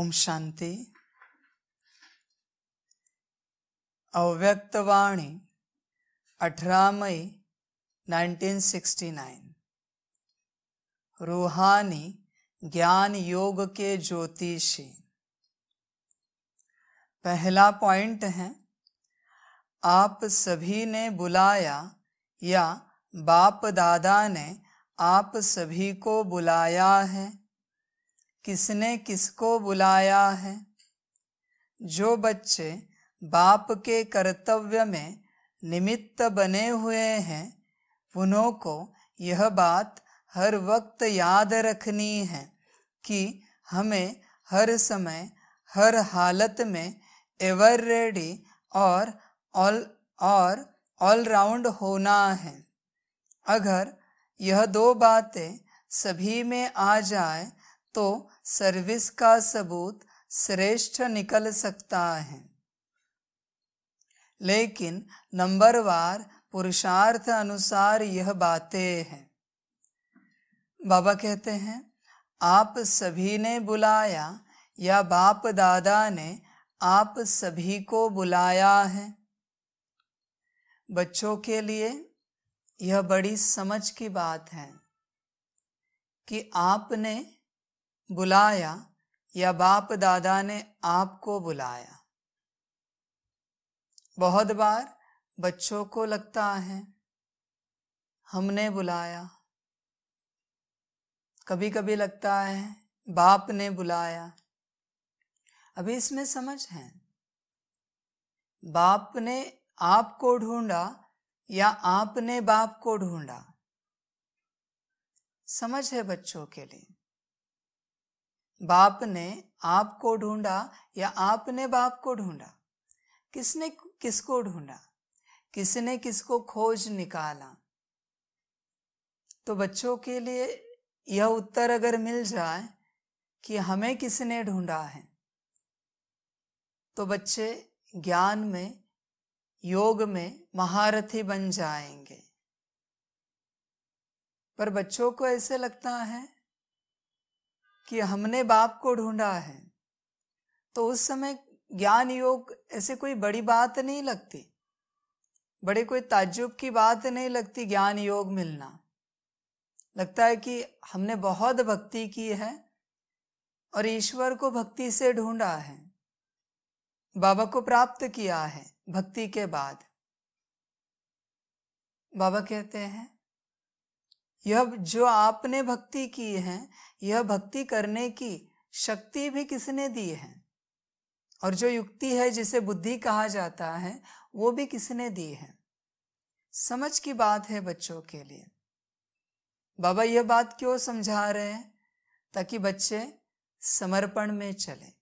ओम शांति अव्यक्तवाणी अठारह मई nineteen sixty nine रूहानी ज्ञान योग के ज्योतिषी पहला पॉइंट है आप सभी ने बुलाया या बाप दादा ने आप सभी को बुलाया है किसने किसको बुलाया है जो बच्चे बाप के कर्तव्य में निमित्त बने हुए हैं उन्हों को यह बात हर वक्त याद रखनी है कि हमें हर समय हर हालत में एवर रेडी और ऑल और ऑलराउंड होना है अगर यह दो बातें सभी में आ जाए तो सर्विस का सबूत श्रेष्ठ निकल सकता है लेकिन नंबरवार पुरुषार्थ अनुसार यह बातें हैं बाबा कहते हैं आप सभी ने बुलाया या बाप दादा ने आप सभी को बुलाया है बच्चों के लिए यह बड़ी समझ की बात है कि आपने बुलाया या बाप दादा ने आपको बुलाया बहुत बार बच्चों को लगता है हमने बुलाया कभी कभी लगता है बाप ने बुलाया अभी इसमें समझ है बाप ने आपको ढूंढा या आपने बाप को ढूंढा समझ है बच्चों के लिए बाप ने आप को ढूंढा या आपने बाप को ढूंढा किसने किसको ढूंढा किसने किसको खोज निकाला तो बच्चों के लिए यह उत्तर अगर मिल जाए कि हमें किसने ढूंढा है तो बच्चे ज्ञान में योग में महारथी बन जाएंगे पर बच्चों को ऐसे लगता है कि हमने बाप को ढूंढा है तो उस समय ज्ञान योग ऐसे कोई बड़ी बात नहीं लगती बड़े कोई ताज्जुब की बात नहीं लगती ज्ञान योग मिलना लगता है कि हमने बहुत भक्ति की है और ईश्वर को भक्ति से ढूंढा है बाबा को प्राप्त किया है भक्ति के बाद बाबा कहते हैं यह जो आपने भक्ति की है यह भक्ति करने की शक्ति भी किसने दी है और जो युक्ति है जिसे बुद्धि कहा जाता है वो भी किसने दी है समझ की बात है बच्चों के लिए बाबा यह बात क्यों समझा रहे हैं ताकि बच्चे समर्पण में चले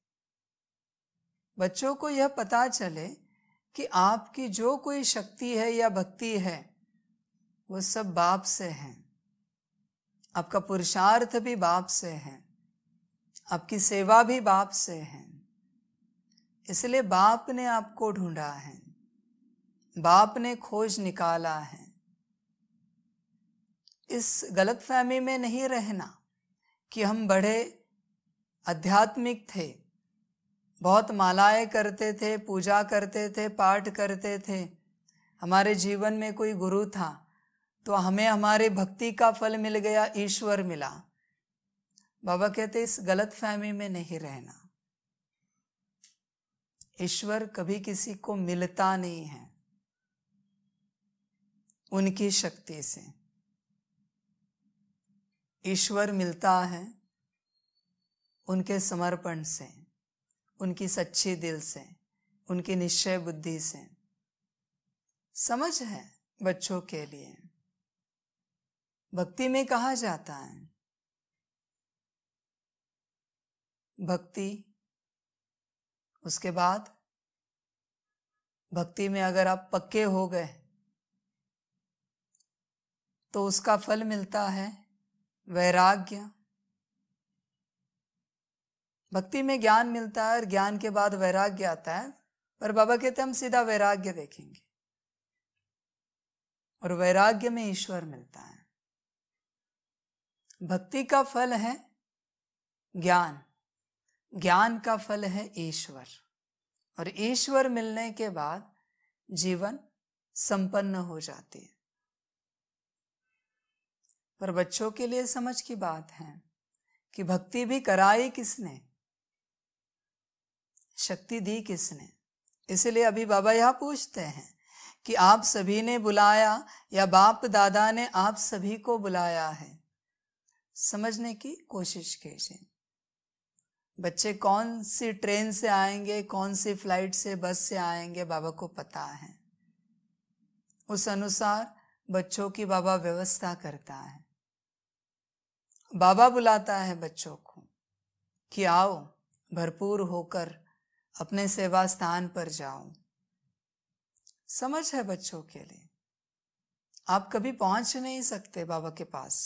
बच्चों को यह पता चले कि आपकी जो कोई शक्ति है या भक्ति है वो सब बाप से हैं आपका पुरुषार्थ भी बाप से है आपकी सेवा भी बाप से है इसलिए बाप ने आपको ढूंढा है बाप ने खोज निकाला है इस गलत फहमी में नहीं रहना कि हम बड़े आध्यात्मिक थे बहुत मालाएं करते थे पूजा करते थे पाठ करते थे हमारे जीवन में कोई गुरु था तो हमें हमारे भक्ति का फल मिल गया ईश्वर मिला बाबा कहते इस गलत फहमी में नहीं रहना ईश्वर कभी किसी को मिलता नहीं है उनकी शक्ति से ईश्वर मिलता है उनके समर्पण से उनकी सच्चे दिल से उनकी निश्चय बुद्धि से समझ है बच्चों के लिए भक्ति में कहा जाता है भक्ति उसके बाद भक्ति में अगर आप पक्के हो गए तो उसका फल मिलता है वैराग्य भक्ति में ज्ञान मिलता है और ज्ञान के बाद वैराग्य आता है पर बाबा कहते हम सीधा वैराग्य देखेंगे और वैराग्य में ईश्वर मिलता है भक्ति का फल है ज्ञान ज्ञान का फल है ईश्वर और ईश्वर मिलने के बाद जीवन संपन्न हो जाती है पर बच्चों के लिए समझ की बात है कि भक्ति भी कराई किसने शक्ति दी किसने इसलिए अभी बाबा यह पूछते हैं कि आप सभी ने बुलाया या बाप दादा ने आप सभी को बुलाया है समझने की कोशिश कीजिए बच्चे कौन सी ट्रेन से आएंगे कौन सी फ्लाइट से बस से आएंगे बाबा को पता है उस अनुसार बच्चों की बाबा व्यवस्था करता है बाबा बुलाता है बच्चों को कि आओ भरपूर होकर अपने सेवा स्थान पर जाओ समझ है बच्चों के लिए आप कभी पहुंच नहीं सकते बाबा के पास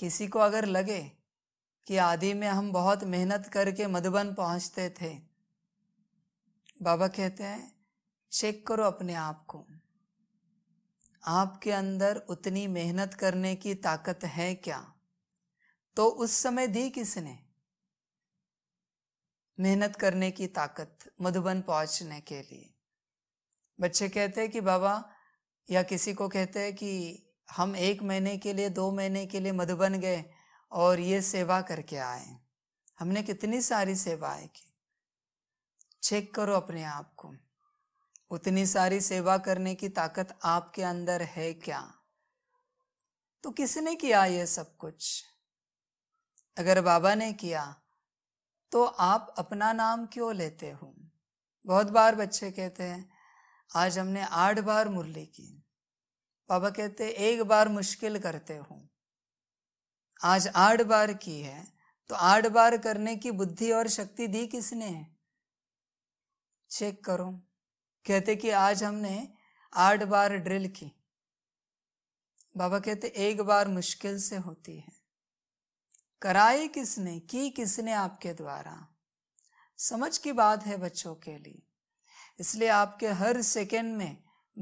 किसी को अगर लगे कि आदि में हम बहुत मेहनत करके मधुबन पहुंचते थे बाबा कहते हैं चेक करो अपने आप को आपके अंदर उतनी मेहनत करने की ताकत है क्या तो उस समय दी किसने मेहनत करने की ताकत मधुबन पहुंचने के लिए बच्चे कहते हैं कि बाबा या किसी को कहते हैं कि हम एक महीने के लिए दो महीने के लिए मधुबन गए और ये सेवा करके आए हमने कितनी सारी सेवाएं की चेक करो अपने आप को उतनी सारी सेवा करने की ताकत आपके अंदर है क्या तो किसने किया ये सब कुछ अगर बाबा ने किया तो आप अपना नाम क्यों लेते हो बहुत बार बच्चे कहते हैं आज हमने आठ बार मुरली की बाबा कहते एक बार मुश्किल करते हो आज आठ बार की है तो आठ बार करने की बुद्धि और शक्ति दी किसने है चेक करो कहते कि आज हमने आठ बार ड्रिल की बाबा कहते एक बार मुश्किल से होती है कराई किसने की किसने आपके द्वारा समझ की बात है बच्चों के लिए इसलिए आपके हर सेकेंड में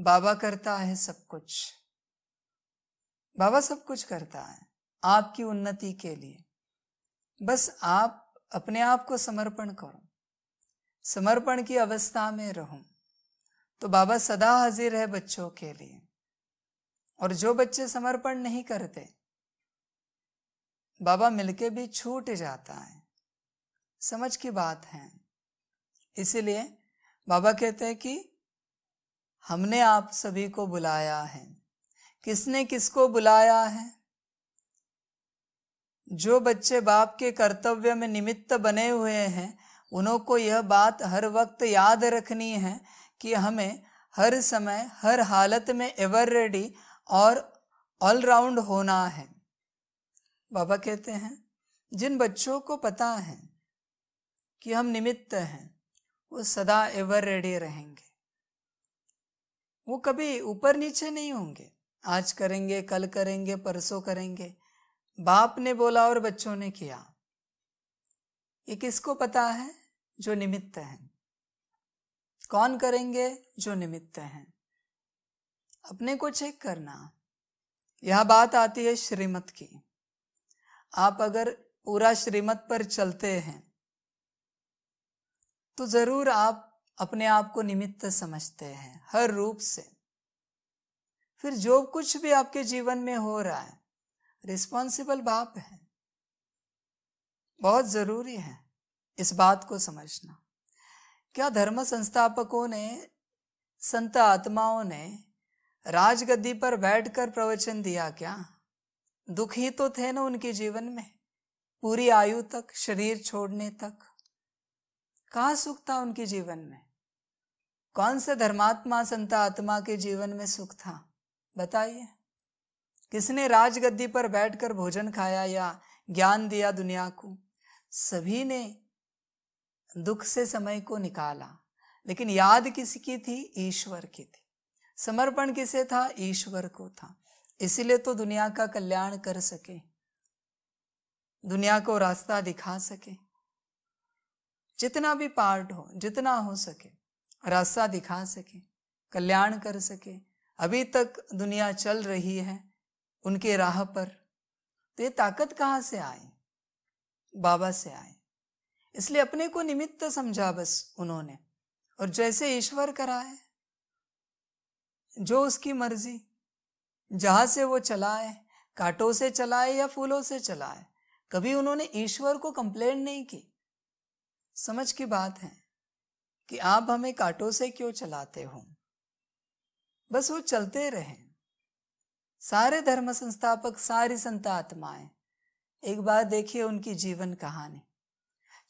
बाबा करता है सब कुछ बाबा सब कुछ करता है आपकी उन्नति के लिए बस आप अपने आप को समर्पण करो समर्पण की अवस्था में रहो तो बाबा सदा हाजिर है बच्चों के लिए और जो बच्चे समर्पण नहीं करते बाबा मिलके भी छूट जाता है समझ की बात है इसीलिए बाबा कहते हैं कि हमने आप सभी को बुलाया है किसने किसको बुलाया है जो बच्चे बाप के कर्तव्य में निमित्त बने हुए हैं उन्हों को यह बात हर वक्त याद रखनी है कि हमें हर समय हर हालत में एवर रेडी और ऑलराउंड होना है बाबा कहते हैं जिन बच्चों को पता है कि हम निमित्त हैं वो सदा एवर रेडी रहेंगे वो कभी ऊपर नीचे नहीं होंगे आज करेंगे कल करेंगे परसों करेंगे बाप ने बोला और बच्चों ने किया ये किसको पता है जो निमित्त हैं कौन करेंगे जो निमित्त हैं अपने को चेक करना यह बात आती है श्रीमत की आप अगर पूरा श्रीमत पर चलते हैं तो जरूर आप अपने आप को निमित्त समझते हैं हर रूप से फिर जो कुछ भी आपके जीवन में हो रहा है रिस्पॉन्सिबल बाप है बहुत जरूरी है इस बात को समझना क्या धर्म संस्थापकों ने संत आत्माओं ने राजगद्दी पर बैठकर प्रवचन दिया क्या दुख ही तो थे ना उनके जीवन में पूरी आयु तक शरीर छोड़ने तक कहा सुख था उनके जीवन में कौन से धर्मात्मा संत आत्मा के जीवन में सुख था बताइए किसने राजगद्दी पर बैठकर भोजन खाया या ज्ञान दिया दुनिया को सभी ने दुख से समय को निकाला लेकिन याद किसकी थी ईश्वर की थी समर्पण किसे था ईश्वर को था इसीलिए तो दुनिया का कल्याण कर सके दुनिया को रास्ता दिखा सके जितना भी पार्ट हो जितना हो सके रास्ता दिखा सके कल्याण कर सके अभी तक दुनिया चल रही है उनके राह पर तो ये ताकत कहाँ से आए बाबा से आए इसलिए अपने को निमित्त समझा बस उन्होंने और जैसे ईश्वर करा है जो उसकी मर्जी जहाँ से वो चलाए कांटों से चलाए या फूलों से चलाए कभी उन्होंने ईश्वर को कंप्लेन नहीं की समझ की बात है कि आप हमें कांटों से क्यों चलाते हो बस वो चलते रहे सारे धर्म संस्थापक सारी संत आत्माएं एक बार देखिए उनकी जीवन कहानी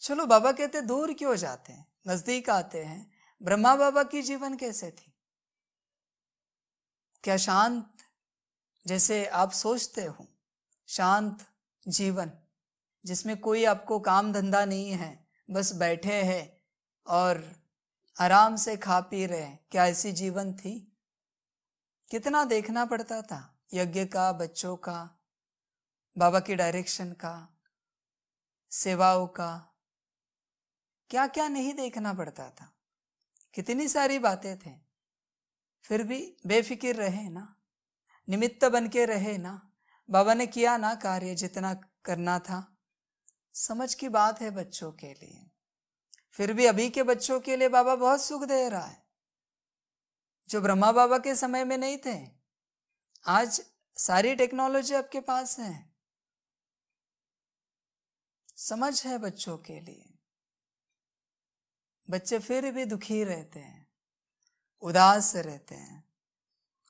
चलो बाबा कहते दूर क्यों जाते हैं नजदीक आते हैं ब्रह्मा बाबा की जीवन कैसे थी क्या शांत जैसे आप सोचते हो शांत जीवन जिसमें कोई आपको काम धंधा नहीं है बस बैठे हैं और आराम से खा पी रहे क्या ऐसी जीवन थी कितना देखना पड़ता था यज्ञ का बच्चों का बाबा की डायरेक्शन का सेवाओं का क्या क्या नहीं देखना पड़ता था कितनी सारी बातें थे फिर भी बेफिक्र रहे ना निमित्त बन के रहे ना बाबा ने किया ना कार्य जितना करना था समझ की बात है बच्चों के लिए फिर भी अभी के बच्चों के लिए बाबा बहुत सुख दे रहा है जो ब्रह्मा बाबा के समय में नहीं थे आज सारी टेक्नोलॉजी आपके पास है समझ है बच्चों के लिए बच्चे फिर भी दुखी रहते हैं उदास रहते हैं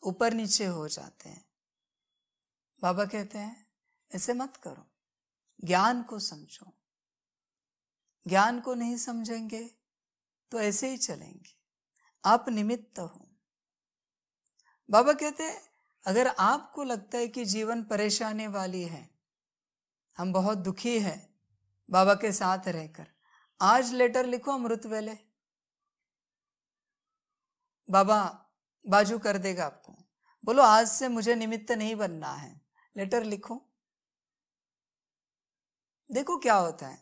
ऊपर नीचे हो जाते हैं बाबा कहते हैं ऐसे मत करो ज्ञान को समझो ज्ञान को नहीं समझेंगे तो ऐसे ही चलेंगे आप निमित्त हो बाबा कहते हैं अगर आपको लगता है कि जीवन परेशानी वाली है हम बहुत दुखी है बाबा के साथ रहकर आज लेटर लिखो अमृत वेले बाबा बाजू कर देगा आपको बोलो आज से मुझे निमित्त नहीं बनना है लेटर लिखो देखो क्या होता है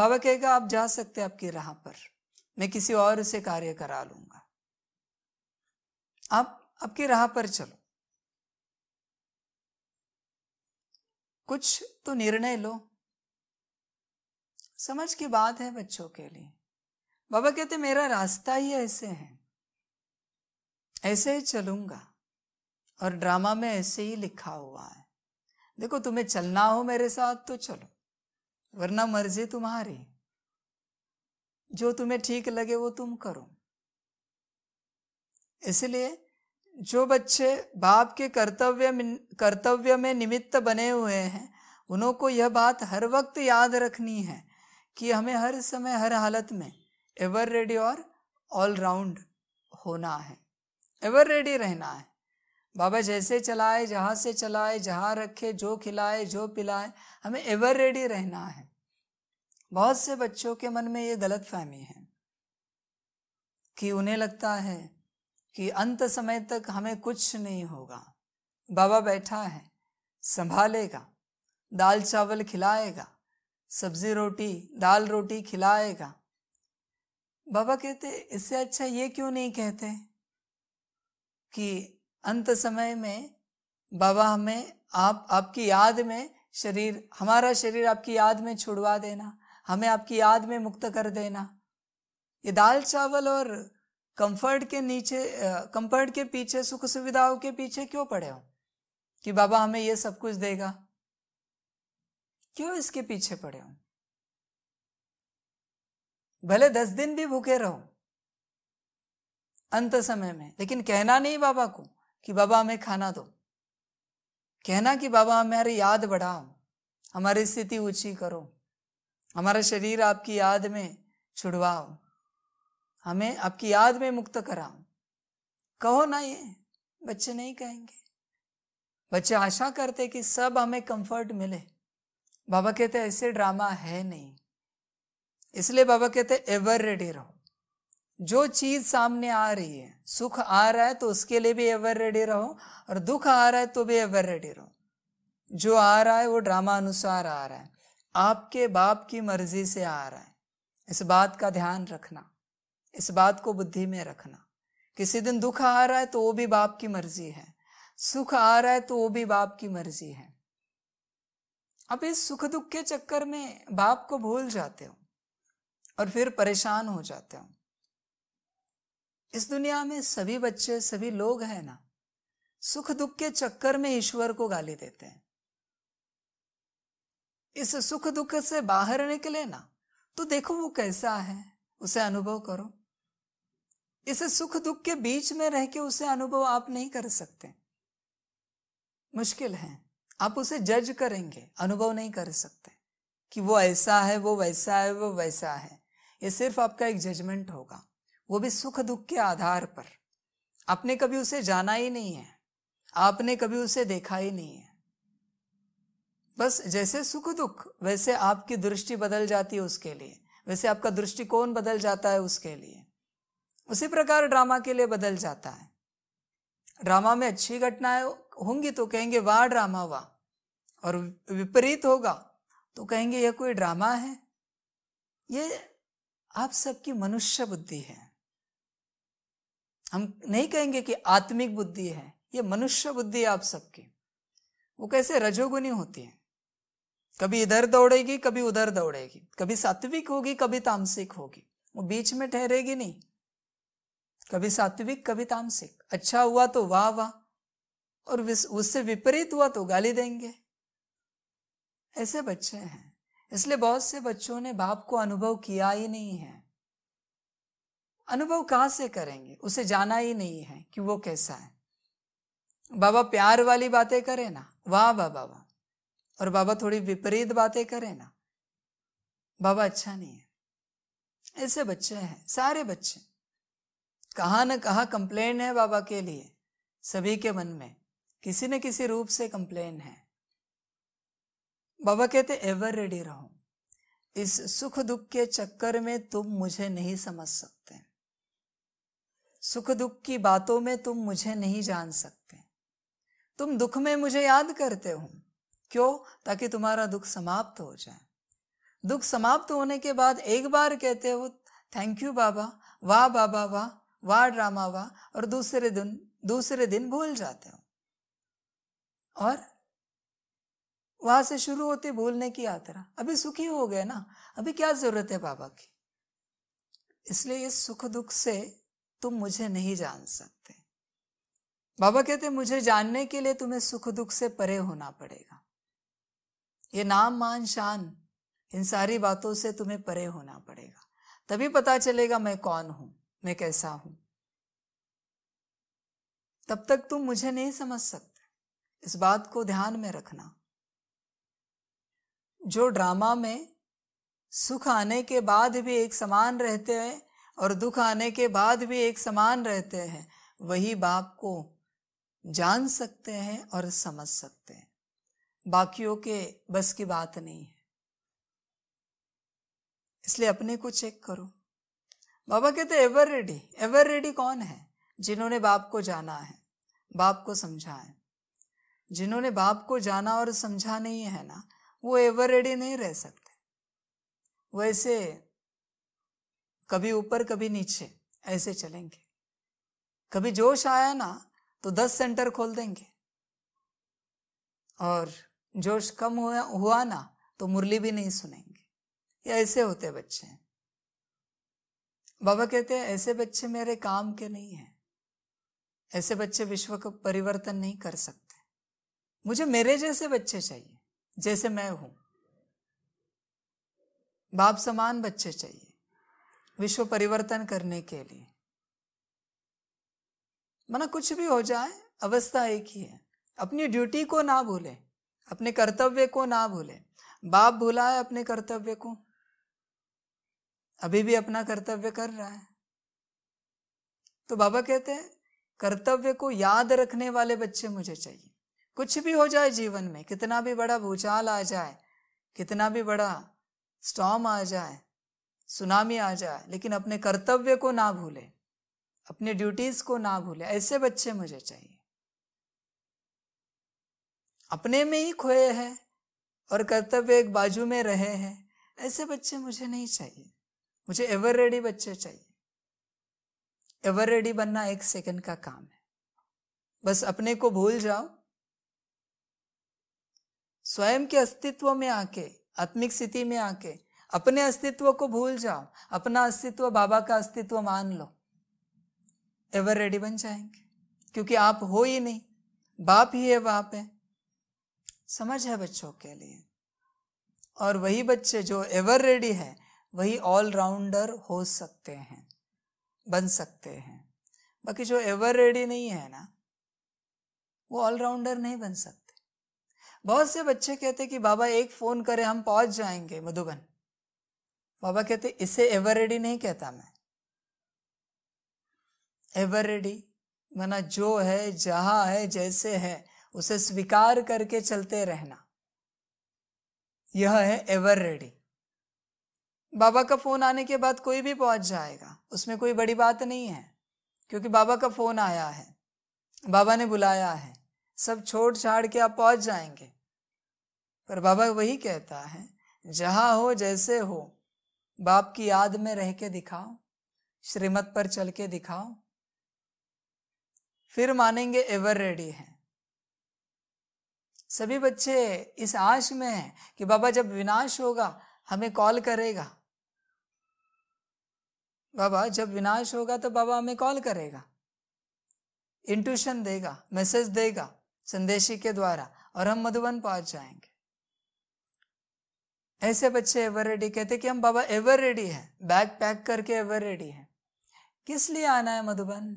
बाबा कहेगा आप जा सकते आपकी राह पर मैं किसी और से कार्य करा लूंगा आप आपकी राह पर चलो कुछ तो निर्णय लो समझ की बात है बच्चों के लिए बाबा कहते मेरा रास्ता ही ऐसे है ऐसे ही चलूंगा और ड्रामा में ऐसे ही लिखा हुआ है देखो तुम्हें चलना हो मेरे साथ तो चलो वरना मर्जी तुम्हारी जो तुम्हें ठीक लगे वो तुम करो इसलिए जो बच्चे बाप के कर्तव्य कर्तव्य में निमित्त बने हुए हैं उन्हों को यह बात हर वक्त याद रखनी है कि हमें हर समय हर हालत में एवर रेडी और ऑलराउंड होना है एवर रेडी रहना है बाबा जैसे चलाए जहाँ से चलाए जहाँ रखे जो खिलाए जो पिलाए हमें एवर रेडी रहना है बहुत से बच्चों के मन में ये गलत फहमी है कि उन्हें लगता है कि अंत समय तक हमें कुछ नहीं होगा बाबा बैठा है संभालेगा दाल चावल खिलाएगा सब्जी रोटी दाल रोटी खिलाएगा बाबा कहते इससे अच्छा ये क्यों नहीं कहते कि अंत समय में बाबा हमें आप आपकी याद में शरीर हमारा शरीर आपकी याद में छुड़वा देना हमें आपकी याद में मुक्त कर देना ये दाल चावल और कंफर्ट के नीचे कंफर्ट के पीछे सुख सुविधाओं के पीछे क्यों पड़े हो कि बाबा हमें ये सब कुछ देगा क्यों इसके पीछे पड़े हो भले दस दिन भी भूखे रहो अंत समय में लेकिन कहना नहीं बाबा को कि बाबा हमें खाना दो कहना कि बाबा हमारी याद बढ़ाओ हमारी स्थिति ऊंची करो हमारा शरीर आपकी याद में छुड़वाओ हमें आपकी याद में मुक्त कराओ कहो ना ये बच्चे नहीं कहेंगे बच्चे आशा करते कि सब हमें कंफर्ट मिले बाबा कहते ऐसे ड्रामा है नहीं इसलिए बाबा कहते एवर रेडी रहो जो चीज सामने आ रही है सुख आ रहा है तो उसके लिए भी एवर रेडी रहो और दुख आ रहा है तो भी एवर रेडी रहो जो आ रहा है वो ड्रामा अनुसार आ रहा है आपके बाप की मर्जी से आ रहा है इस बात का ध्यान रखना इस बात को बुद्धि में रखना किसी दिन दुख आ रहा है तो वो भी बाप की मर्जी है सुख आ रहा है तो वो भी बाप की मर्जी है अब इस सुख दुख के चक्कर में बाप को भूल जाते हो और फिर परेशान हो जाते हो इस दुनिया में सभी बच्चे सभी लोग हैं ना सुख दुख के चक्कर में ईश्वर को गाली देते हैं इस सुख दुख से बाहर निकले ना तो देखो वो कैसा है उसे अनुभव करो इसे सुख दुख के बीच में रह के उसे अनुभव आप नहीं कर सकते मुश्किल है आप उसे जज करेंगे अनुभव नहीं कर सकते कि वो ऐसा है वो वैसा है वो वैसा है ये सिर्फ आपका एक जजमेंट होगा वो भी सुख दुख के आधार पर आपने कभी उसे जाना ही नहीं है आपने कभी उसे देखा ही नहीं है बस जैसे सुख दुख वैसे आपकी दृष्टि बदल जाती है उसके लिए वैसे आपका दृष्टिकोण बदल जाता है उसके लिए उसी प्रकार ड्रामा के लिए बदल जाता है ड्रामा में अच्छी घटनाएं होंगी तो कहेंगे वाह ड्रामा वाह और विपरीत होगा तो कहेंगे यह कोई ड्रामा है ये आप सबकी मनुष्य बुद्धि है हम नहीं कहेंगे कि आत्मिक बुद्धि है ये मनुष्य बुद्धि आप सबकी वो कैसे रजोगुनी होती है कभी इधर दौड़ेगी कभी उधर दौड़ेगी कभी सात्विक होगी कभी तामसिक होगी वो बीच में ठहरेगी नहीं कभी सात्विक कभी तामसिक अच्छा हुआ तो वाह वाह और उससे विपरीत हुआ तो गाली देंगे ऐसे बच्चे हैं इसलिए बहुत से बच्चों ने बाप को अनुभव किया ही नहीं है अनुभव कहां से करेंगे उसे जाना ही नहीं है कि वो कैसा है बाबा प्यार वाली बातें करे ना वाह वाह बाबा और बाबा थोड़ी विपरीत बातें करे ना बाबा अच्छा नहीं है ऐसे बच्चे हैं सारे बच्चे कहाँ न कहाँ कंप्लेन है बाबा के लिए सभी के मन में किसी न किसी रूप से कंप्लेन है बाबा कहते एवर रेडी रहो इस सुख दुख के चक्कर में तुम मुझे नहीं समझ सकते सुख दुख की बातों में तुम मुझे नहीं जान सकते तुम दुख में मुझे याद करते हो क्यों ताकि तुम्हारा दुख समाप्त हो जाए दुख समाप्त होने के बाद एक बार कहते हो थैंक यू बाबा वाह बाबा वाह वार ड्रामा हुआ और दूसरे दिन दूसरे दिन भूल जाते हो और वहां से शुरू होती भूलने की यात्रा अभी सुखी हो गए ना अभी क्या जरूरत है बाबा की इसलिए इस सुख दुख से तुम मुझे नहीं जान सकते बाबा कहते मुझे जानने के लिए तुम्हें सुख दुख से परे होना पड़ेगा ये नाम मान शान इन सारी बातों से तुम्हें परे होना पड़ेगा तभी पता चलेगा मैं कौन हूं मैं कैसा हूं तब तक तुम मुझे नहीं समझ सकते इस बात को ध्यान में रखना जो ड्रामा में सुख आने के बाद भी एक समान रहते हैं और दुख आने के बाद भी एक समान रहते हैं वही बाप को जान सकते हैं और समझ सकते हैं बाकियों के बस की बात नहीं है इसलिए अपने को चेक करो बाबा कहते एवर रेडी एवर रेडी कौन है जिन्होंने बाप को जाना है बाप को समझा है जिन्होंने बाप को जाना और समझा नहीं है ना वो एवर रेडी नहीं रह सकते वो ऐसे कभी ऊपर कभी नीचे ऐसे चलेंगे कभी जोश आया ना तो दस सेंटर खोल देंगे और जोश कम हुआ हुआ ना तो मुरली भी नहीं सुनेंगे ये ऐसे होते बच्चे हैं बाबा कहते हैं ऐसे बच्चे मेरे काम के नहीं है ऐसे बच्चे विश्व का परिवर्तन नहीं कर सकते मुझे मेरे जैसे बच्चे चाहिए जैसे मैं हूं बाप समान बच्चे चाहिए विश्व परिवर्तन करने के लिए मना कुछ भी हो जाए अवस्था एक ही है अपनी ड्यूटी को ना भूले अपने कर्तव्य को ना भूले बाप भूला है अपने कर्तव्य को अभी भी अपना कर्तव्य कर रहा है तो बाबा कहते हैं कर्तव्य को याद रखने वाले बच्चे मुझे चाहिए कुछ भी हो जाए जीवन में कितना भी बड़ा भूचाल आ जाए कितना भी बड़ा स्टॉम आ जाए सुनामी आ जाए लेकिन अपने कर्तव्य को ना भूले अपने ड्यूटीज को ना भूले ऐसे बच्चे मुझे चाहिए अपने में ही खोए हैं और कर्तव्य एक बाजू में रहे हैं ऐसे बच्चे मुझे नहीं चाहिए मुझे एवर रेडी बच्चे चाहिए एवर रेडी बनना एक सेकंड का काम है बस अपने को भूल जाओ स्वयं के अस्तित्व में आके आत्मिक स्थिति में आके अपने अस्तित्व को भूल जाओ अपना अस्तित्व बाबा का अस्तित्व मान लो एवर रेडी बन जाएंगे क्योंकि आप हो ही नहीं बाप ही है बाप है समझ है बच्चों के लिए और वही बच्चे जो एवर रेडी है वही ऑलराउंडर हो सकते हैं बन सकते हैं बाकी जो एवर रेडी नहीं है ना वो ऑलराउंडर नहीं बन सकते बहुत से बच्चे कहते कि बाबा एक फोन करे हम पहुंच जाएंगे मधुबन बाबा कहते इसे एवर रेडी नहीं कहता मैं एवर रेडी मना जो है जहां है जैसे है उसे स्वीकार करके चलते रहना यह है एवर रेडी बाबा का फ़ोन आने के बाद कोई भी पहुंच जाएगा उसमें कोई बड़ी बात नहीं है क्योंकि बाबा का फ़ोन आया है बाबा ने बुलाया है सब छोड़ छाड़ के आप पहुंच जाएंगे पर बाबा वही कहता है जहां हो जैसे हो बाप की याद में रह के दिखाओ श्रीमत पर चल के दिखाओ फिर मानेंगे एवर रेडी है सभी बच्चे इस आश में हैं कि बाबा जब विनाश होगा हमें कॉल करेगा बाबा जब विनाश होगा तो बाबा हमें कॉल करेगा इंट्यूशन देगा मैसेज देगा संदेशी के द्वारा और हम मधुबन पहुंच जाएंगे ऐसे बच्चे एवर रेडी कहते कि हम बाबा एवर रेडी है बैग पैक करके एवर रेडी है किस लिए आना है मधुबन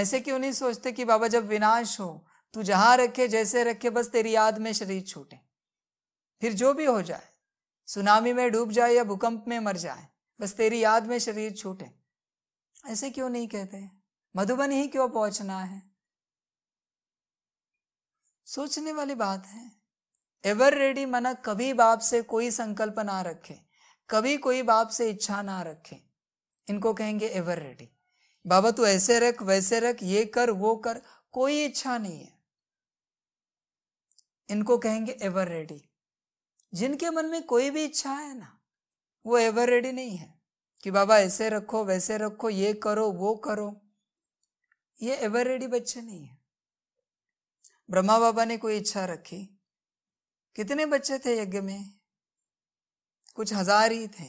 ऐसे क्यों नहीं सोचते कि बाबा जब विनाश हो तू जहां रखे जैसे रखे बस तेरी याद में शरीर छूटे फिर जो भी हो जाए सुनामी में डूब जाए या भूकंप में मर जाए बस तेरी याद में शरीर छूटे ऐसे क्यों नहीं कहते मधुबन ही क्यों पहुंचना है सोचने वाली बात है एवर रेडी मना कभी बाप से कोई संकल्प ना रखे कभी कोई बाप से इच्छा ना रखे इनको कहेंगे एवर रेडी बाबा तू ऐसे रख वैसे रख ये कर वो कर कोई इच्छा नहीं है इनको कहेंगे एवर रेडी जिनके मन में कोई भी इच्छा है ना वो एवर रेडी नहीं है कि बाबा ऐसे रखो वैसे रखो ये करो वो करो ये एवर रेडी बच्चे नहीं है ब्रह्मा बाबा ने कोई इच्छा रखी कितने बच्चे थे यज्ञ में कुछ हजार ही थे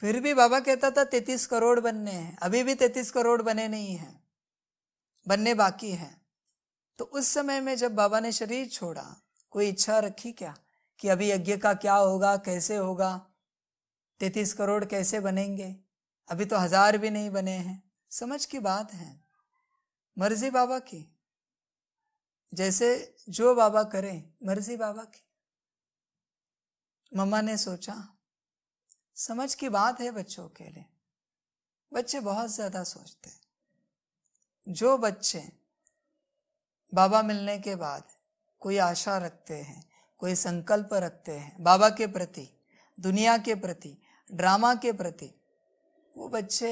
फिर भी बाबा कहता था तैतीस करोड़ बनने हैं अभी भी तैतीस करोड़ बने नहीं हैं बनने बाकी हैं तो उस समय में जब बाबा ने शरीर छोड़ा कोई इच्छा रखी क्या कि अभी यज्ञ का क्या होगा कैसे होगा तैतीस करोड़ कैसे बनेंगे अभी तो हजार भी नहीं बने हैं समझ की बात है मर्जी बाबा की जैसे जो बाबा करें मर्जी बाबा की मम्मा ने सोचा समझ की बात है बच्चों के लिए बच्चे बहुत ज़्यादा सोचते हैं जो बच्चे बाबा मिलने के बाद कोई आशा रखते हैं कोई संकल्प रखते हैं बाबा के प्रति दुनिया के प्रति ड्रामा के प्रति वो बच्चे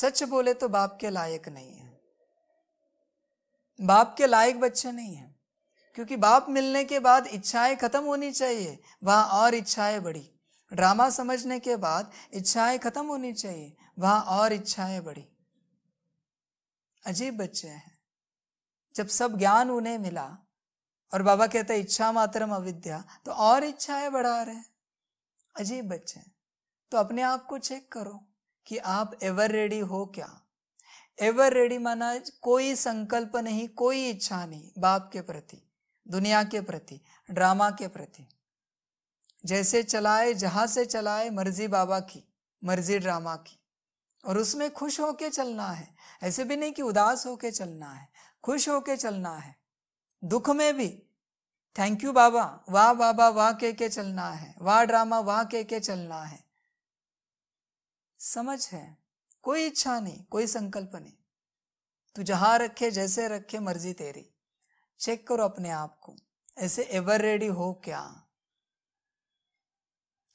सच बोले तो बाप के लायक नहीं है बाप के लायक बच्चे नहीं है क्योंकि बाप मिलने के बाद इच्छाएं खत्म होनी चाहिए वहां और इच्छाएं बढ़ी ड्रामा समझने के बाद इच्छाएं खत्म होनी चाहिए वहां और इच्छाएं बढ़ी अजीब बच्चे हैं जब सब ज्ञान उन्हें मिला और बाबा कहते हैं इच्छा मात्रम अविद्या तो और इच्छाएं बढ़ा रहे हैं अजीब बच्चे तो अपने आप को चेक करो कि आप एवर रेडी हो क्या एवर रेडी माना कोई संकल्प नहीं कोई इच्छा नहीं बाप के प्रति दुनिया के प्रति ड्रामा के प्रति जैसे चलाए जहां से चलाए मर्जी बाबा की मर्जी ड्रामा की और उसमें खुश होके चलना है ऐसे भी नहीं कि उदास होके चलना है खुश होके चलना है दुख में भी थैंक यू बाबा वाह बाबा वाह कह के चलना है वाह ड्रामा वाह कह के चलना है समझ है कोई इच्छा नहीं कोई संकल्प नहीं तू जहां रखे जैसे रखे मर्जी तेरी चेक करो अपने आप को ऐसे एवर रेडी हो क्या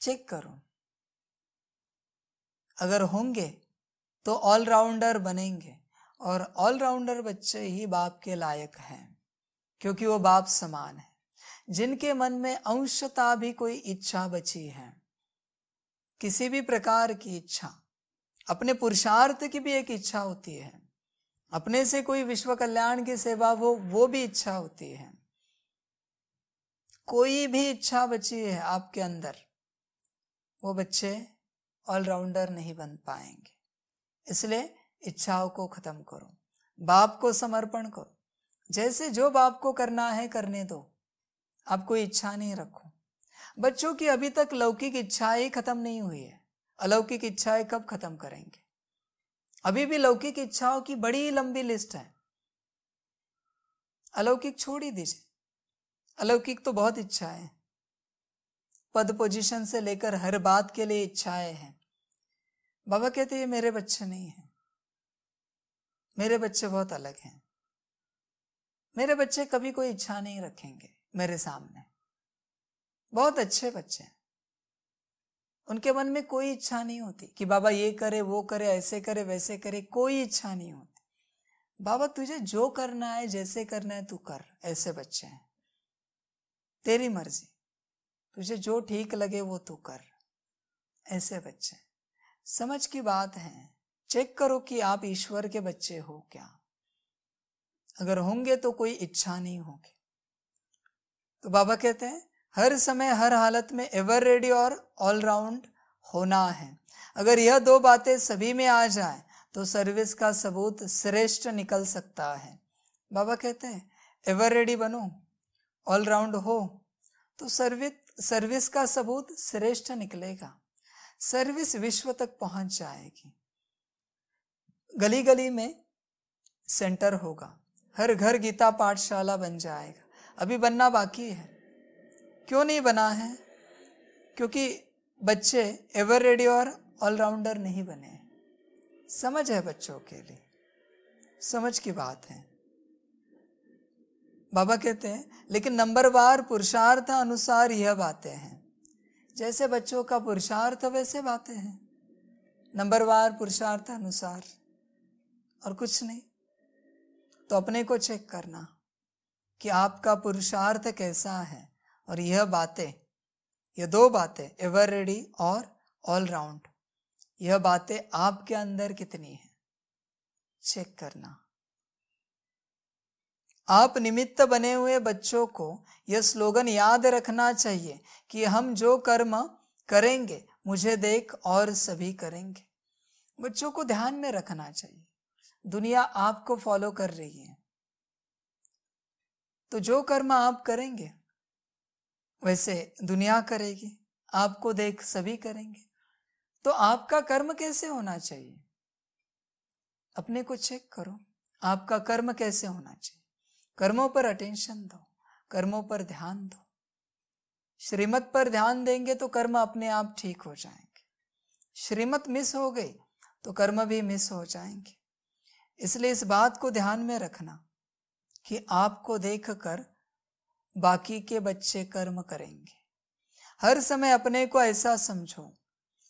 चेक करो अगर होंगे तो ऑलराउंडर बनेंगे और ऑलराउंडर बच्चे ही बाप के लायक हैं क्योंकि वो बाप समान है जिनके मन में अंशता भी कोई इच्छा बची है किसी भी प्रकार की इच्छा अपने पुरुषार्थ की भी एक इच्छा होती है अपने से कोई विश्व कल्याण की सेवा हो वो भी इच्छा होती है कोई भी इच्छा बची है आपके अंदर वो बच्चे ऑलराउंडर नहीं बन पाएंगे इसलिए इच्छाओं को खत्म करो बाप को समर्पण करो जैसे जो बाप को करना है करने दो आप कोई इच्छा नहीं रखो बच्चों की अभी तक लौकिक इच्छाएं खत्म नहीं हुई है अलौकिक इच्छाएं कब खत्म करेंगे अभी भी लौकिक इच्छाओं की बड़ी लंबी लिस्ट है अलौकिक छोड़ ही दीजिए अलौकिक तो बहुत इच्छाएं हैं पद पोजीशन से लेकर हर बात के लिए इच्छाएं हैं बाबा कहते ये मेरे बच्चे नहीं हैं मेरे बच्चे बहुत अलग हैं मेरे बच्चे कभी कोई इच्छा नहीं रखेंगे मेरे सामने बहुत अच्छे बच्चे हैं उनके मन में कोई इच्छा नहीं होती कि बाबा ये करे वो करे ऐसे करे वैसे करे कोई इच्छा नहीं होती बाबा तुझे जो करना है जैसे करना है तू कर ऐसे बच्चे हैं तेरी मर्जी तुझे जो ठीक लगे वो तू कर ऐसे बच्चे समझ की बात है चेक करो कि आप ईश्वर के बच्चे हो क्या अगर होंगे तो कोई इच्छा नहीं होगी तो बाबा कहते हैं हर समय हर हालत में एवर रेडी और ऑलराउंड होना है अगर यह दो बातें सभी में आ जाए तो सर्विस का सबूत श्रेष्ठ निकल सकता है बाबा कहते हैं एवर रेडी बनो ऑलराउंड हो तो सर्विस सर्विस का सबूत श्रेष्ठ निकलेगा सर्विस विश्व तक पहुंच जाएगी गली गली में सेंटर होगा हर घर गीता पाठशाला बन जाएगा अभी बनना बाकी है क्यों नहीं बना है क्योंकि बच्चे एवर रेडी और ऑलराउंडर नहीं बने समझ है बच्चों के लिए समझ की बात है बाबा कहते हैं लेकिन नंबर बार पुरुषार्थ अनुसार यह बातें हैं जैसे बच्चों का पुरुषार्थ वैसे बातें हैं नंबर बार पुरुषार्थ अनुसार और कुछ नहीं तो अपने को चेक करना कि आपका पुरुषार्थ कैसा है और यह बातें यह दो बातें एवर रेडी और ऑल राउंड यह बातें आपके अंदर कितनी है चेक करना आप निमित्त बने हुए बच्चों को यह स्लोगन याद रखना चाहिए कि हम जो कर्म करेंगे मुझे देख और सभी करेंगे बच्चों को ध्यान में रखना चाहिए दुनिया आपको फॉलो कर रही है तो जो कर्म आप करेंगे वैसे दुनिया करेगी आपको देख सभी करेंगे तो आपका कर्म कैसे होना चाहिए अपने को चेक करो आपका कर्म कैसे होना चाहिए कर्मों पर अटेंशन दो कर्मों पर ध्यान दो श्रीमत पर ध्यान देंगे तो कर्म अपने आप ठीक हो जाएंगे श्रीमत मिस हो गई तो कर्म भी मिस हो जाएंगे इसलिए इस बात को ध्यान में रखना कि आपको देखकर बाकी के बच्चे कर्म करेंगे हर समय अपने को ऐसा समझो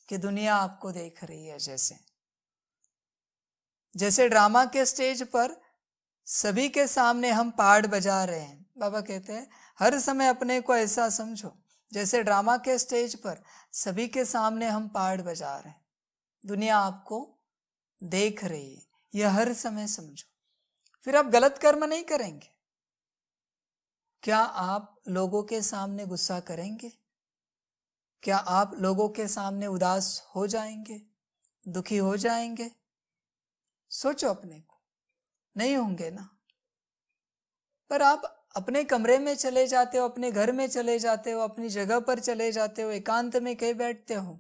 कि दुनिया आपको देख रही है जैसे जैसे ड्रामा के स्टेज पर सभी के सामने हम पहाड़ बजा रहे हैं बाबा कहते हैं हर समय अपने को ऐसा समझो जैसे ड्रामा के स्टेज पर सभी के सामने हम पहाड़ बजा रहे हैं दुनिया आपको देख रही है यह हर समय समझो फिर आप गलत कर्म नहीं करेंगे क्या आप लोगों के सामने गुस्सा करेंगे क्या आप लोगों के सामने उदास हो जाएंगे दुखी हो जाएंगे सोचो अपने को नहीं होंगे ना पर आप अपने कमरे में चले जाते हो अपने घर में चले जाते हो अपनी जगह पर चले जाते हो एकांत में कहीं बैठते हो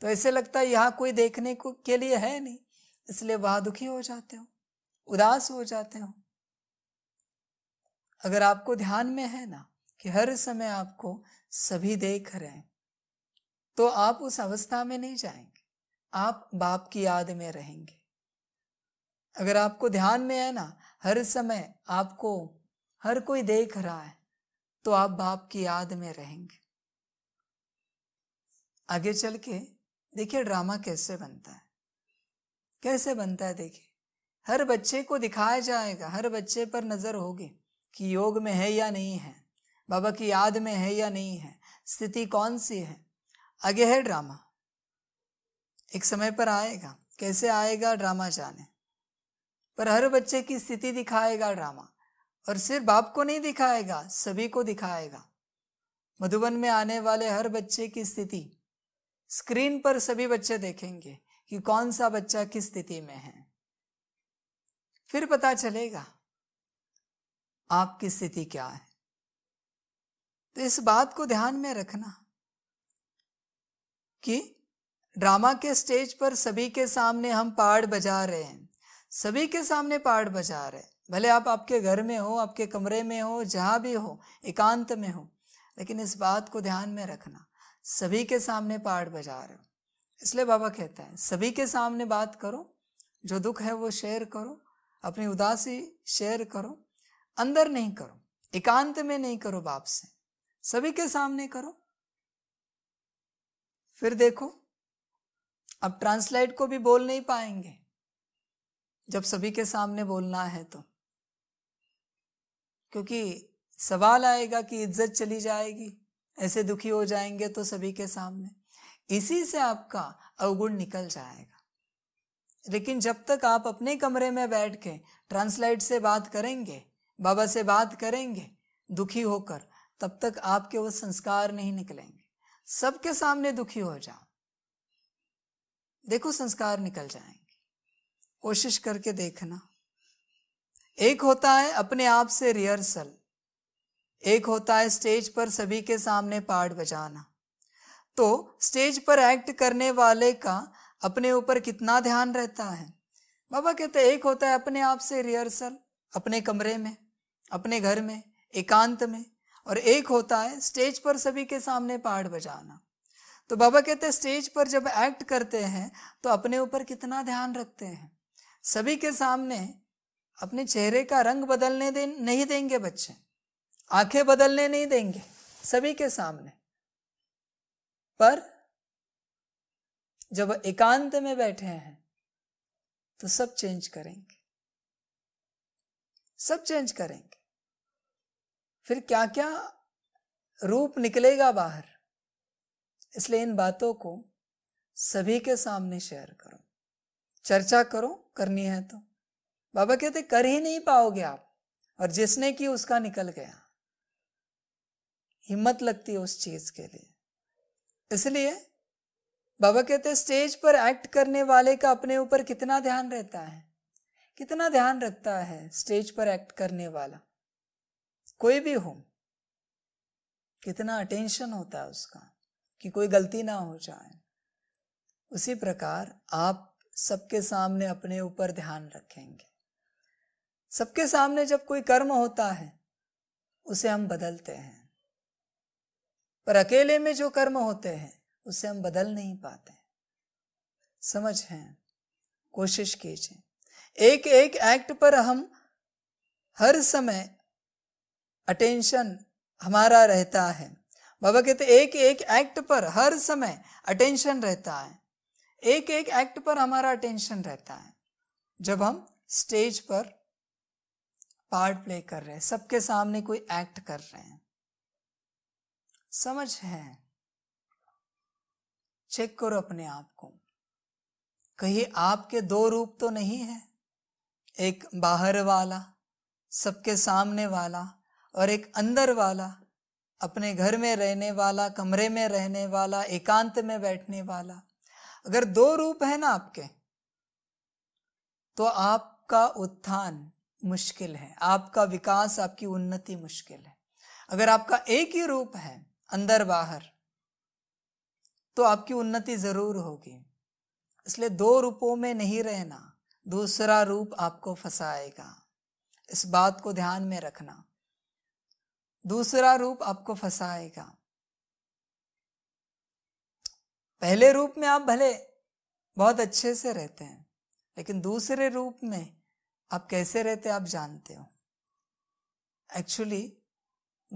तो ऐसे लगता है यहाँ कोई देखने को के लिए है नहीं इसलिए वहां दुखी हो जाते हो उदास हो जाते हो अगर आपको ध्यान में है ना कि हर समय आपको सभी देख रहे हैं तो आप उस अवस्था में नहीं जाएंगे आप बाप की याद में रहेंगे अगर आपको ध्यान में है ना हर समय आपको हर कोई देख रहा है तो आप बाप की याद में रहेंगे आगे चल के देखिए ड्रामा कैसे बनता है कैसे बनता है देखिए हर बच्चे को दिखाया जाएगा हर बच्चे पर नज़र होगी कि योग में है या नहीं है बाबा की याद में है या नहीं है स्थिति कौन सी है आगे है ड्रामा एक समय पर आएगा कैसे आएगा ड्रामा जाने पर हर बच्चे की स्थिति दिखाएगा ड्रामा और सिर्फ बाप को नहीं दिखाएगा सभी को दिखाएगा मधुबन में आने वाले हर बच्चे की स्थिति स्क्रीन पर सभी बच्चे देखेंगे कि कौन सा बच्चा किस स्थिति में है फिर पता चलेगा आपकी स्थिति क्या है तो इस बात को ध्यान में रखना कि ड्रामा के स्टेज पर सभी के सामने हम पहाड़ बजा रहे हैं सभी के सामने पहाड़ बजा रहे हैं भले आप आपके घर में हो आपके कमरे में हो जहां भी हो एकांत में हो लेकिन इस बात को ध्यान में रखना सभी के सामने पहाड़ बजा रहे हो इसलिए बाबा कहता है सभी के सामने बात करो जो दुख है वो शेयर करो अपनी उदासी शेयर करो अंदर नहीं करो एकांत में नहीं करो बाप से सभी के सामने करो फिर देखो अब ट्रांसलेट को भी बोल नहीं पाएंगे जब सभी के सामने बोलना है तो क्योंकि सवाल आएगा कि इज्जत चली जाएगी ऐसे दुखी हो जाएंगे तो सभी के सामने इसी से आपका अवगुण निकल जाएगा लेकिन जब तक आप अपने कमरे में बैठ के ट्रांसलेट से बात करेंगे बाबा से बात करेंगे दुखी होकर तब तक आपके वो संस्कार नहीं निकलेंगे सबके सामने दुखी हो जाओ देखो संस्कार निकल जाएंगे कोशिश करके देखना एक होता है अपने आप से रिहर्सल एक होता है स्टेज पर सभी के सामने पाठ बजाना तो स्टेज पर एक्ट करने वाले का अपने ऊपर कितना ध्यान रहता है बाबा कहते एक होता है अपने आप से रिहर्सल अपने कमरे में अपने घर में एकांत में और एक होता है स्टेज पर सभी के सामने पहाड़ बजाना तो बाबा कहते हैं स्टेज पर जब एक्ट करते हैं तो अपने ऊपर कितना ध्यान रखते हैं सभी के सामने अपने चेहरे का रंग बदलने दे, नहीं देंगे बच्चे आंखें बदलने नहीं देंगे सभी के सामने पर जब एकांत में बैठे हैं तो सब चेंज करेंगे सब चेंज करेंगे फिर क्या क्या रूप निकलेगा बाहर इसलिए इन बातों को सभी के सामने शेयर करो चर्चा करो करनी है तो बाबा कहते कर ही नहीं पाओगे आप और जिसने की उसका निकल गया हिम्मत लगती है उस चीज के लिए इसलिए बाबा कहते हैं स्टेज पर एक्ट करने वाले का अपने ऊपर कितना ध्यान रहता है कितना ध्यान रखता है स्टेज पर एक्ट करने वाला कोई भी हो कितना अटेंशन होता है उसका कि कोई गलती ना हो जाए उसी प्रकार आप सबके सामने अपने ऊपर ध्यान रखेंगे सबके सामने जब कोई कर्म होता है उसे हम बदलते हैं पर अकेले में जो कर्म होते हैं उसे हम बदल नहीं पाते समझ है कोशिश कीजिए एक एक एक्ट पर हम हर समय अटेंशन हमारा रहता है बाबा कहते एक एक एक्ट पर हर समय अटेंशन रहता है एक एक एक्ट पर हमारा अटेंशन रहता है जब हम स्टेज पर पार्ट प्ले कर रहे हैं सबके सामने कोई एक्ट कर रहे हैं समझ है चेक करो अपने आप को कहीं आपके दो रूप तो नहीं है एक बाहर वाला सबके सामने वाला और एक अंदर वाला अपने घर में रहने वाला कमरे में रहने वाला एकांत में बैठने वाला अगर दो रूप है ना आपके तो आपका उत्थान मुश्किल है आपका विकास आपकी उन्नति मुश्किल है अगर आपका एक ही रूप है अंदर बाहर तो आपकी उन्नति ज़रूर होगी इसलिए दो रूपों में नहीं रहना दूसरा रूप आपको फंसाएगा इस बात को ध्यान में रखना दूसरा रूप आपको फंसाएगा पहले रूप में आप भले बहुत अच्छे से रहते हैं लेकिन दूसरे रूप में आप कैसे रहते आप जानते हो एक्चुअली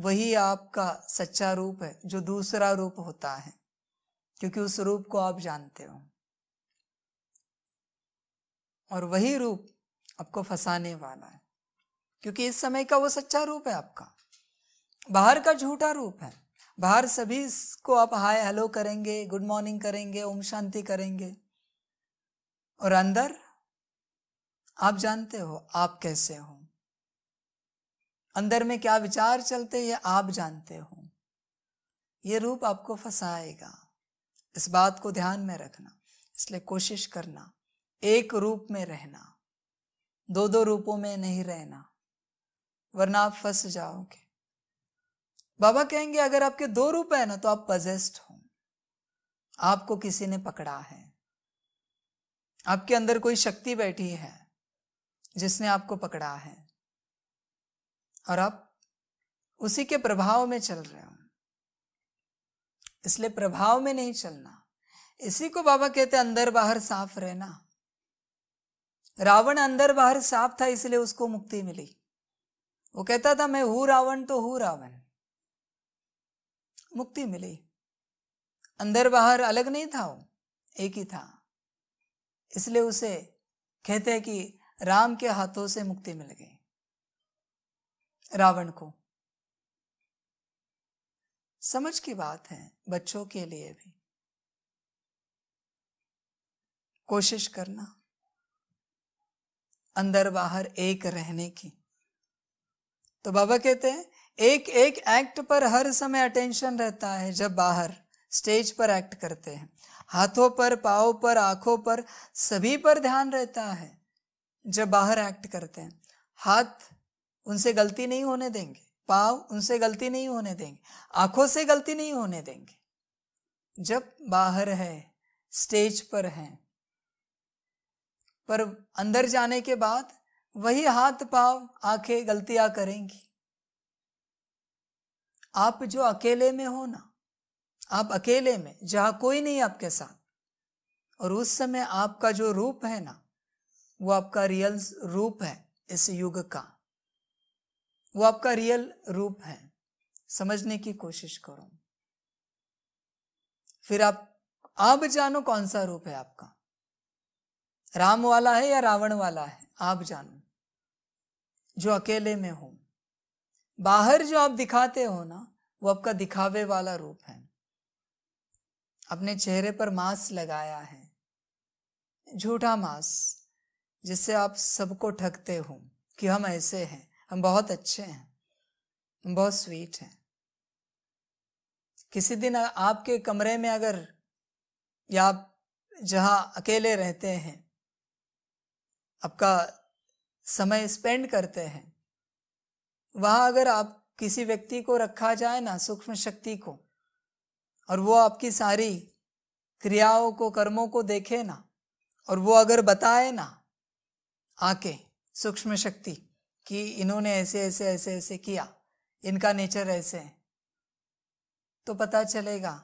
वही आपका सच्चा रूप है जो दूसरा रूप होता है क्योंकि उस रूप को आप जानते हो और वही रूप आपको फंसाने वाला है क्योंकि इस समय का वो सच्चा रूप है आपका बाहर का झूठा रूप है बाहर सभी को आप हाय हेलो करेंगे गुड मॉर्निंग करेंगे ओम शांति करेंगे और अंदर आप जानते हो आप कैसे हो अंदर में क्या विचार चलते ये आप जानते हो ये रूप आपको फंसाएगा इस बात को ध्यान में रखना इसलिए कोशिश करना एक रूप में रहना दो दो रूपों में नहीं रहना वरना आप फंस जाओगे बाबा कहेंगे अगर आपके दो रूप है ना तो आप पजेस्ट हो आपको किसी ने पकड़ा है आपके अंदर कोई शक्ति बैठी है जिसने आपको पकड़ा है और आप उसी के प्रभाव में चल रहे हो इसलिए प्रभाव में नहीं चलना इसी को बाबा कहते अंदर बाहर साफ रहना रावण अंदर बाहर साफ था इसलिए उसको मुक्ति मिली वो कहता था मैं हूं रावण तो हूं रावण मुक्ति मिली अंदर बाहर अलग नहीं था वो एक ही था इसलिए उसे कहते हैं कि राम के हाथों से मुक्ति मिल गई रावण को समझ की बात है बच्चों के लिए भी कोशिश करना अंदर बाहर एक रहने की तो बाबा कहते हैं एक एक एक्ट पर हर समय अटेंशन रहता है जब बाहर स्टेज पर एक्ट करते हैं हाथों पर पाओ पर आंखों पर सभी पर ध्यान रहता है जब बाहर एक्ट करते हैं हाथ उनसे गलती नहीं होने देंगे पाव उनसे गलती नहीं होने देंगे आंखों से गलती नहीं होने देंगे जब बाहर है स्टेज पर है पर अंदर जाने के बाद वही हाथ पाव आंखें गलतियां करेंगी आप जो अकेले में हो ना आप अकेले में जहां कोई नहीं आपके साथ और उस समय आपका जो रूप है ना वो आपका रियल रूप है इस युग का वो आपका रियल रूप है समझने की कोशिश करो फिर आप आप जानो कौन सा रूप है आपका राम वाला है या रावण वाला है आप जानो जो अकेले में हो बाहर जो आप दिखाते हो ना वो आपका दिखावे वाला रूप है अपने चेहरे पर मांस लगाया है झूठा मांस जिससे आप सबको ठगते हो कि हम ऐसे हैं हम बहुत अच्छे हैं हम बहुत स्वीट हैं किसी दिन आपके कमरे में अगर या आप जहाँ अकेले रहते हैं आपका समय स्पेंड करते हैं वहाँ अगर आप किसी व्यक्ति को रखा जाए ना सूक्ष्म शक्ति को और वो आपकी सारी क्रियाओं को कर्मों को देखे ना और वो अगर बताए ना आके सूक्ष्म शक्ति कि इन्होंने ऐसे ऐसे ऐसे ऐसे किया इनका नेचर ऐसे है तो पता चलेगा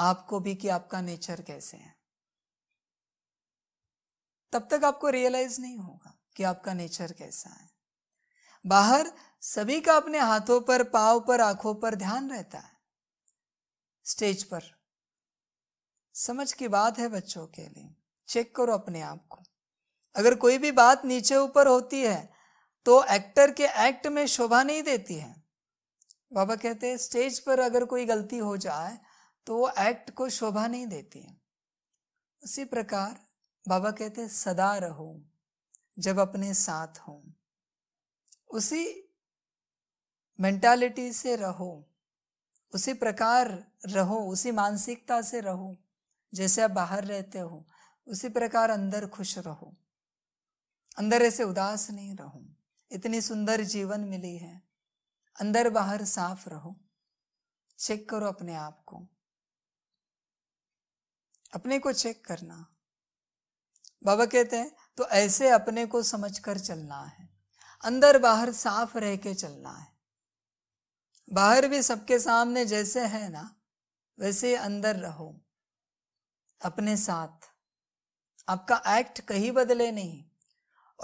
आपको भी कि आपका नेचर कैसे है तब तक आपको रियलाइज नहीं होगा कि आपका नेचर कैसा है बाहर सभी का अपने हाथों पर पाव पर आंखों पर ध्यान रहता है स्टेज पर समझ की बात है बच्चों के लिए चेक करो अपने आप को अगर कोई भी बात नीचे ऊपर होती है तो एक्टर के एक्ट में शोभा नहीं देती है बाबा कहते हैं स्टेज पर अगर कोई गलती हो जाए तो वो एक्ट को शोभा नहीं देती है उसी प्रकार बाबा कहते हैं सदा रहो जब अपने साथ हो उसी मेंटालिटी से रहो उसी प्रकार रहो उसी मानसिकता से रहो जैसे आप बाहर रहते हो उसी प्रकार अंदर खुश रहो अंदर ऐसे उदास नहीं रहो इतनी सुंदर जीवन मिली है अंदर बाहर साफ रहो चेक करो अपने आप को अपने को चेक करना बाबा कहते हैं तो ऐसे अपने को समझकर चलना है अंदर बाहर साफ रह के चलना है बाहर भी सबके सामने जैसे है ना वैसे अंदर रहो अपने साथ आपका एक्ट कहीं बदले नहीं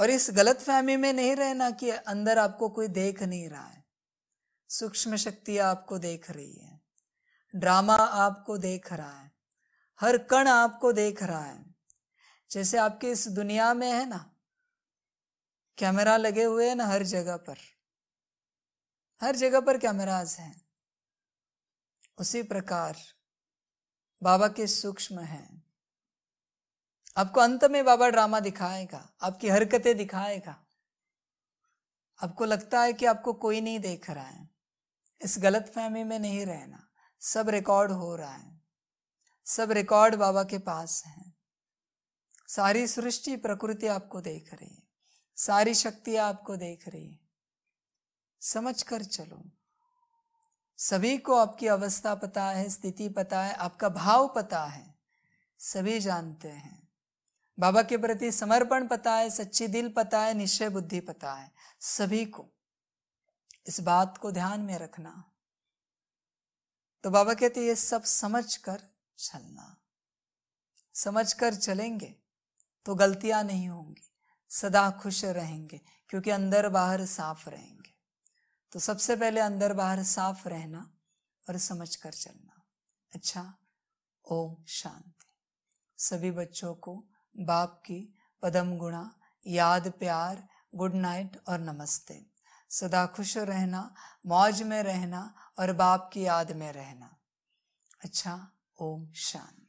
और इस गलत फहमी में नहीं रहना कि अंदर आपको कोई देख नहीं रहा है सूक्ष्म शक्ति आपको देख रही है ड्रामा आपको देख रहा है हर कण आपको देख रहा है जैसे आपके इस दुनिया में है ना कैमरा लगे हुए हैं ना हर जगह पर हर जगह पर कैमराज हैं उसी प्रकार बाबा के सूक्ष्म हैं आपको अंत में बाबा ड्रामा दिखाएगा आपकी हरकतें दिखाएगा आपको लगता है कि आपको कोई नहीं देख रहा है इस गलत फहमी में नहीं रहना सब रिकॉर्ड हो रहा है सब रिकॉर्ड बाबा के पास है सारी सृष्टि प्रकृति आपको देख रही है सारी शक्तियां आपको देख रही है समझ कर चलो सभी को आपकी अवस्था पता है स्थिति पता है आपका भाव पता है सभी जानते हैं बाबा के प्रति समर्पण पता है सच्ची दिल पता है निश्चय बुद्धि पता है सभी को इस बात को ध्यान में रखना तो बाबा कहते ये सब समझ कर चलना समझ कर चलेंगे तो गलतियां नहीं होंगी सदा खुश रहेंगे क्योंकि अंदर बाहर साफ रहेंगे तो सबसे पहले अंदर बाहर साफ रहना और समझ कर चलना अच्छा ओम शांति सभी बच्चों को बाप की पदम गुणा याद प्यार गुड नाइट और नमस्ते सदा खुश रहना मौज में रहना और बाप की याद में रहना अच्छा ओम शांति